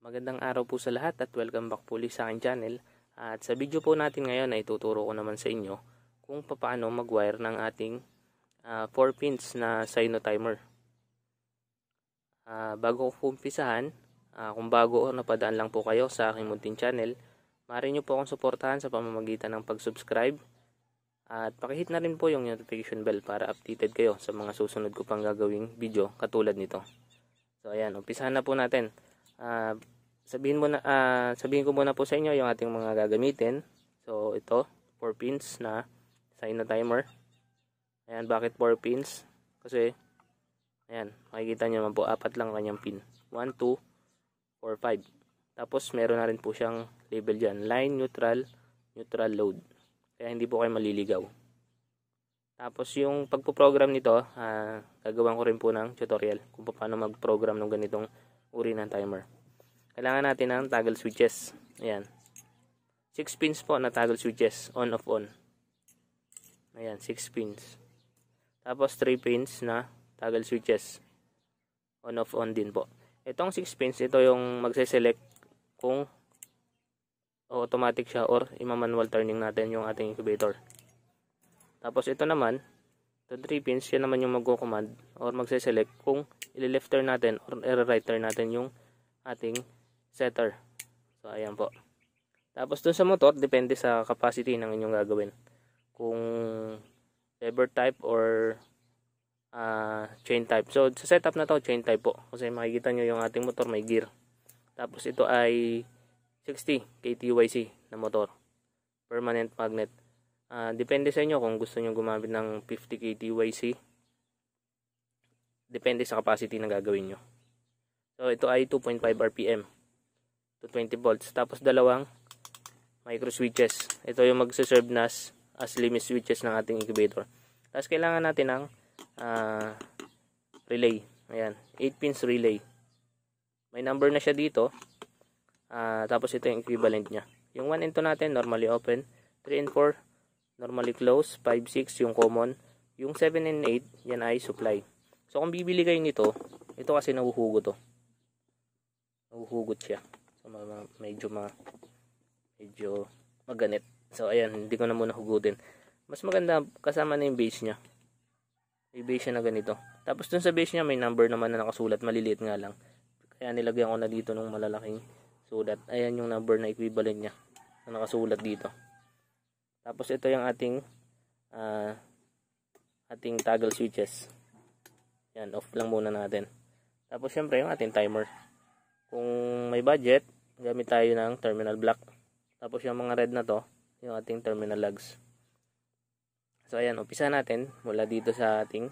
Magandang araw po sa lahat at welcome back po ulit sa aking channel. At sa video po natin ngayon ay tuturo ko naman sa inyo kung paano mag-wire ng ating uh, ah, 4 pins na Sino timer. Uh, ah, bago ko po umpisahan, uh, kung bago o napadaan lang po kayo sa aking muntin channel, Maaari nyo po akong suportahan sa pamamagitan ng pag-subscribe at pakihit na rin po yung notification bell para updated kayo sa mga susunod ko pang gagawing video katulad nito. So ayan, umpisahan na po natin. Uh, sabihin, mo na, uh, sabihin ko muna po sa inyo yung ating mga gagamitin. So ito, 4 pins na sign na timer. Ayan, bakit 4 pins? Kasi, ayan, makikita nyo naman po, apat lang kanyang pin. 1, 2, 4, 5. Tapos meron na rin po siyang label dyan, line neutral, neutral load. Kaya hindi po kayo maliligaw. Tapos yung pagpo-program nito, uh, ah, gagawan ko rin po ng tutorial kung paano mag-program ng ganitong uri ng timer. Kailangan natin ng toggle switches. Ayan. 6 pins po na toggle switches, on off on. Ayan, 6 pins. Tapos 3 pins na toggle switches. On off on din po. Itong 6 pins, ito yung magse-select kung automatic siya or ima-manual turning natin yung ating incubator. Tapos ito naman, the 3 pins, yan naman yung magko-command or magse-select kung ili-left turn natin or i-right turn natin yung ating setter. So ayan po. Tapos dun sa motor, depende sa capacity ng inyong gagawin. Kung lever type or uh, chain type. So sa setup na to, chain type po. Kasi makikita nyo yung ating motor may gear. Tapos ito ay 60 kTYC na motor. Permanent magnet. Uh, depende sa inyo kung gusto niyo gumamit ng 50 kTYC. Depende sa capacity na gagawin nyo. So ito ay 2.5 RPM to 20 volts. Tapos dalawang micro switches. Ito yung magse-serve na as, as limit switches ng ating incubator. Tapos kailangan natin ng uh, relay. Ayan, 8 pins relay. May number na siya dito. Uh, tapos ito yung equivalent niya. Yung 1 and 2 natin, normally open. 3 and 4, normally close. 5, 6, yung common. Yung 7 and 8, yan ay supply. So, kung bibili kayo nito, ito kasi nahuhugot to. Oh. Nahuhugot siya. So, ma ma medyo ma medyo maganit. So, ayan, hindi ko na muna hugutin. Mas maganda kasama na yung base niya. May base siya na ganito. Tapos dun sa base niya may number naman na nakasulat, maliliit nga lang. Kaya nilagyan ko na dito ng malalaking sulat. Ayan yung number na equivalent niya na nakasulat dito. Tapos ito yung ating uh, ating toggle switches. Yan, off lang muna natin. Tapos syempre yung ating timer. Kung may budget, gamit tayo ng terminal block. Tapos yung mga red na to, yung ating terminal lugs. So ayan, upisa natin mula dito sa ating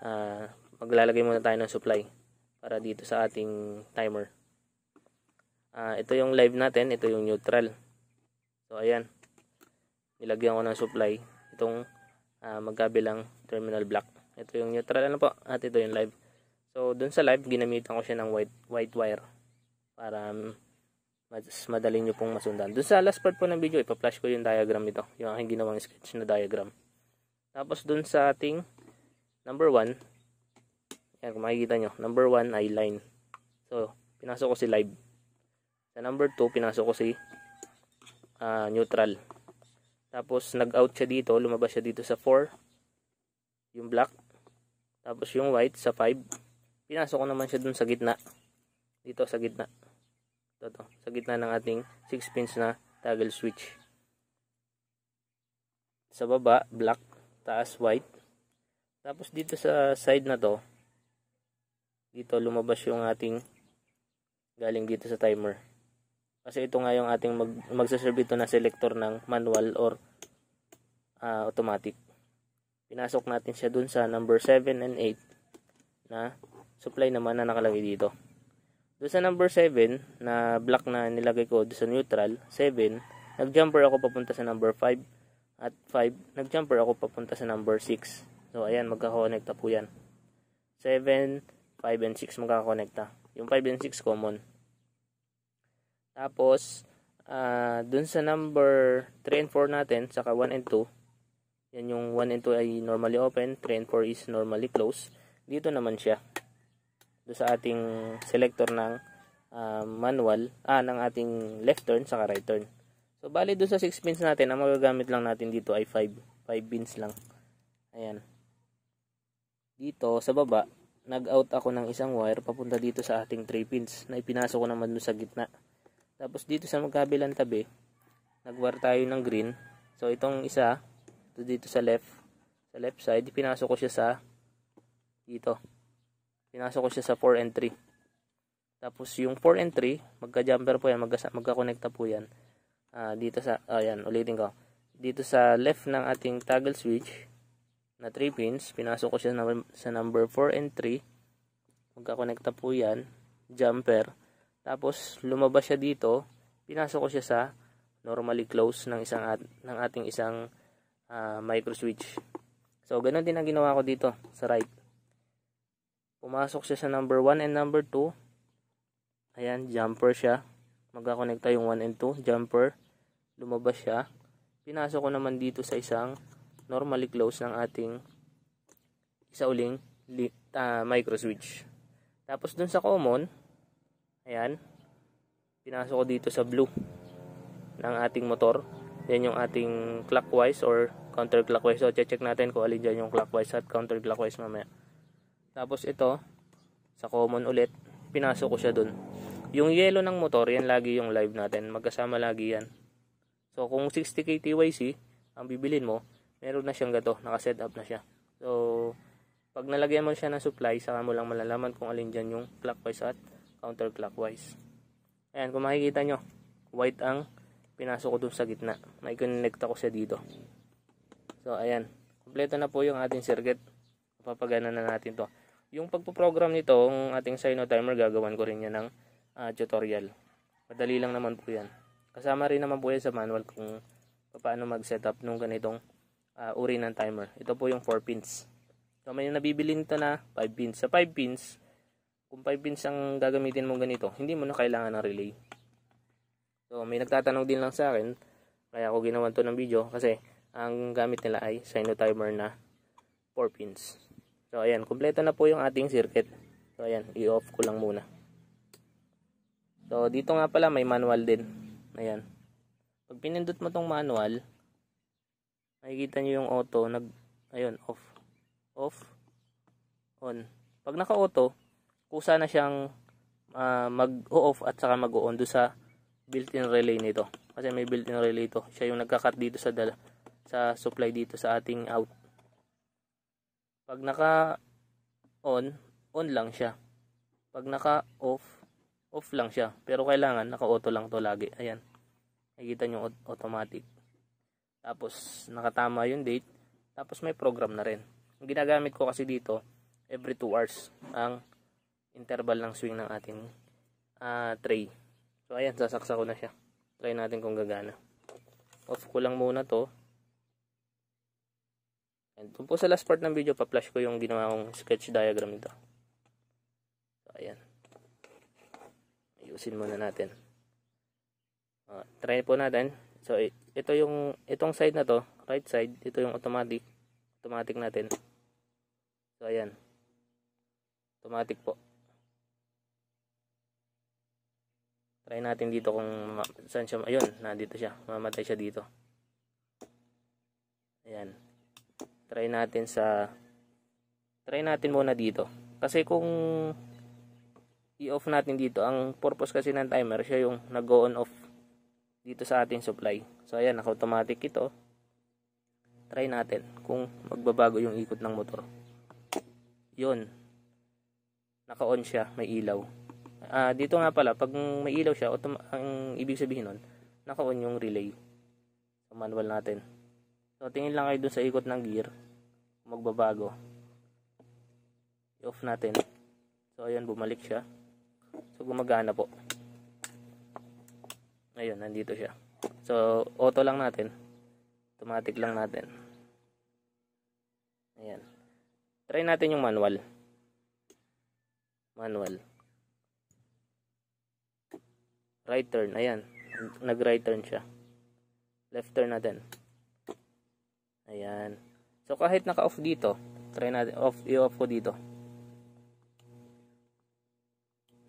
uh, maglalagay muna tayo ng supply para dito sa ating timer. Uh, ito yung live natin, ito yung neutral. So ayan, nilagyan ko ng supply itong uh, magkabilang terminal block. Ito yung neutral ano po at ito yung live. So dun sa live, ginamitan ko siya ng white, white wire para mas madali nyo pong masundan. Dun sa last part po ng video, ipa-flash ko yung diagram ito, yung aking ginawang sketch na diagram. Tapos dun sa ating number 1, yan, kung makikita nyo, number 1 ay line. So, pinasok ko si live. Sa number 2, pinasok ko si uh, neutral. Tapos, nag-out siya dito. Lumabas siya dito sa 4. Yung black. Tapos, yung white sa 5. Pinasok ko naman siya dun sa gitna. Dito sa gitna. Ito, to, sa gitna ng ating 6 pins na toggle switch. Sa baba, black. Taas, white. Tapos, dito sa side na to, dito lumabas yung ating galing dito sa timer. Kasi ito nga yung ating mag, magsaserve ito na selector ng manual or uh, automatic. Pinasok natin siya dun sa number 7 and 8 na supply naman na nakalagay dito. Doon sa number 7 na black na nilagay ko doon sa neutral, 7, nagjumper ako papunta sa number 5 at 5, nagjumper ako papunta sa number 6. So ayan, magkakonnect po yan. 7, 5 and 6 magkakonekta. Yung 5 and 6 common. Tapos, uh, dun sa number 3 and 4 natin, saka 1 and 2, yan yung 1 and 2 ay normally open, 3 and 4 is normally closed. Dito naman siya. Doon sa ating selector ng uh, manual, ah, ng ating left turn saka right turn. So, bali doon sa 6 pins natin, ang magagamit lang natin dito ay 5. 5 pins lang. Ayan. Dito, sa baba, nag-out ako ng isang wire papunta dito sa ating 3 pins na ipinasok ko naman doon sa gitna. Tapos dito sa magkabilang tabi, nag-wire tayo ng green. So itong isa, ito dito sa left, sa left side, pinasok ko siya sa dito. Pinasok ko siya sa 4 and 3. Tapos yung 4 and 3, magka-jumper po yan, magka-connecta po yan. Uh, dito sa, ayan, ah, uh, ulitin ko. Dito sa left ng ating toggle switch, na 3 pins. Pinasok ko siya sa number 4 and 3. Magkakonekta po yan. Jumper. Tapos, lumabas siya dito. Pinasok ko siya sa normally close ng isang at, ng ating isang uh, micro switch. So, ganun din ang ginawa ko dito sa right. Pumasok siya sa number 1 and number 2. Ayan, jumper siya. Magkakonekta yung 1 and 2. Jumper. Lumabas siya. Pinasok ko naman dito sa isang normally close ng ating isa uling uh, ah, micro switch. Tapos dun sa common, ayan, pinasok ko dito sa blue ng ating motor. Yan yung ating clockwise or counterclockwise. So, check natin kung alin dyan yung clockwise at counterclockwise mamaya. Tapos ito, sa common ulit, pinasok ko siya dun. Yung yellow ng motor, yan lagi yung live natin. Magkasama lagi yan. So, kung 60 kTYC ang bibilin mo, meron na siyang gato, naka-set up na siya. So, pag nalagyan mo siya ng supply, saka mo lang malalaman kung alin dyan yung clockwise at counterclockwise. Ayan, kung makikita nyo, white ang pinasok ko dun sa gitna. May connect ako siya dito. So, ayan. Kompleto na po yung ating circuit. Papagana na natin to. Yung pagpo-program nito, ang ating Sino timer, gagawan ko rin yan ng uh, tutorial. Madali lang naman po yan. Kasama rin naman po yan sa manual kung paano mag-setup nung ganitong uh, uri ng timer. Ito po yung 4 pins. So, may nabibili nito na 5 pins. Sa 5 pins, kung 5 pins ang gagamitin mo ganito, hindi mo na kailangan ng relay. So, may nagtatanong din lang sa akin, kaya ako ginawan to ng video, kasi ang gamit nila ay Sino timer na 4 pins. So, ayan, kumpleto na po yung ating circuit. So, ayan, i-off ko lang muna. So, dito nga pala may manual din. Ayan. Pag pinindot mo tong manual, makikita nyo yung auto nag ayun off off on pag naka auto kusa na siyang uh, ah, mag off at saka mag on do sa built-in relay nito kasi may built-in relay ito siya yung nagkakat dito sa dala sa supply dito sa ating out pag naka on on lang siya pag naka off off lang siya pero kailangan naka auto lang to lagi ayan nakikita nyo automatic tapos nakatama yung date. Tapos may program na rin. Ang ginagamit ko kasi dito, every 2 hours ang interval ng swing ng ating uh, tray. So ayan, sasaksa ko na siya. Try natin kung gagana. Off ko lang muna to. And dun po sa last part ng video, pa-flash ko yung ginawa kong sketch diagram nito. So ayan. Ayusin muna natin. Uh, try po natin. So, ito yung, itong side na to, right side, ito yung automatic, automatic natin. So, ayan. Automatic po. Try natin dito kung saan siya, ayun, nandito siya, mamatay siya dito. Ayan. Try natin sa, try natin muna dito. Kasi kung i-off natin dito, ang purpose kasi ng timer, siya yung nag-on off dito sa ating supply. So ayan, naka automatic ito. Try natin kung magbabago yung ikot ng motor. Yun. Naka-on siya, may ilaw. Ah, dito nga pala, pag may ilaw siya, ang ibig sabihin nun, naka-on yung relay. manual natin. So, tingin lang kayo dun sa ikot ng gear. Magbabago. I-off natin. So, ayan, bumalik siya. So, gumagana po ayun nandito siya so auto lang natin automatic lang natin ayan try natin yung manual manual right turn ayan nag right turn siya left turn natin ayan so kahit naka off dito try natin off i-off ko dito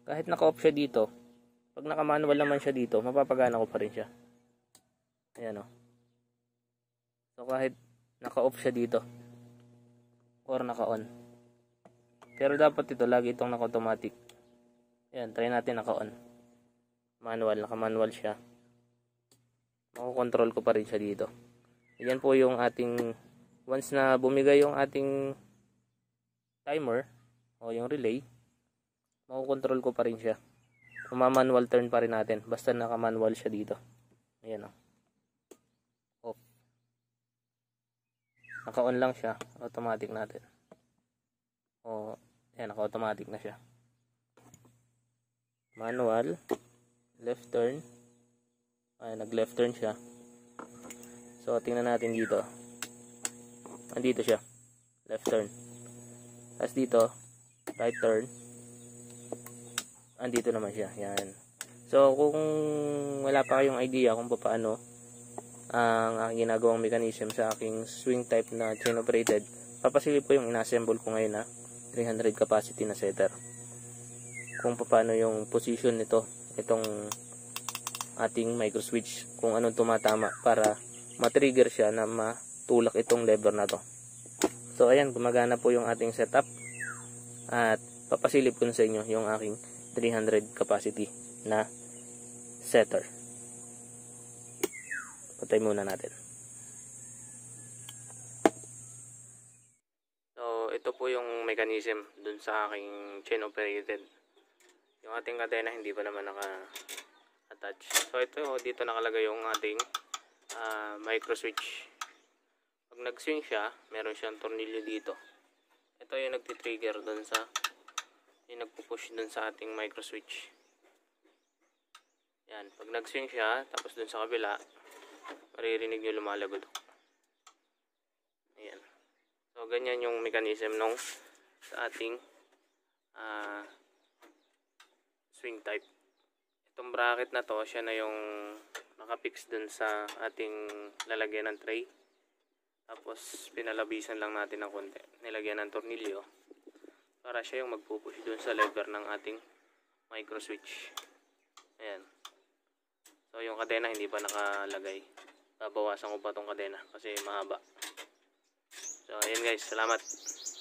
kahit naka off siya dito pag naka-manual naman siya dito, mapapagana ko pa rin siya. Ayan o. Oh. So kahit naka-off siya dito or naka-on. Pero dapat ito lagi itong naka-automatic. Ayan, try natin naka-on. Manual, naka-manual siya. Makokontrol ko pa rin siya dito. Ayan po yung ating once na bumigay yung ating timer o yung relay, makokontrol ko pa rin siya mamanual turn pa rin natin. Basta naka-manual siya dito. Ayan o. Oh. Off. Naka-on lang siya. Automatic natin. O, oh, ayan, naka-automatic na siya. Manual. Left turn. Ayan, nag-left turn siya. So, tingnan natin dito. Andito siya. Left turn. Tapos dito, right turn andito naman siya. Yan. So, kung wala pa kayong idea kung paano ang aking ginagawang mechanism sa aking swing type na chain operated, papasilip po yung inassemble ko ngayon na 300 capacity na setter. Kung paano yung position nito, itong ating micro switch, kung anong tumatama para matrigger siya na matulak itong lever na to. So, ayan, gumagana po yung ating setup at papasilip ko na sa inyo yung aking 300 capacity na setter. Patay muna natin. So, ito po yung mechanism dun sa aking chain operated. Yung ating kadena hindi pa naman naka-attach. So, ito dito nakalagay yung ating uh, ah, micro switch. Pag nag-swing siya, meron siyang tornilyo dito. Ito yung nagtitrigger dun sa yung nagpo-push dun sa ating micro switch yan, pag nag-swing siya tapos dun sa kabila maririnig nyo lumalagod ayan so ganyan yung mechanism nung sa ating uh, swing type itong bracket na to siya na yung nakapix dun sa ating lalagyan ng tray tapos pinalabisan lang natin ng konti nilagyan ng tornilyo para siya yung magpupush dun sa lever ng ating micro switch ayan so yung kadena hindi pa nakalagay babawasan ko pa tong kadena kasi mahaba so ayan guys salamat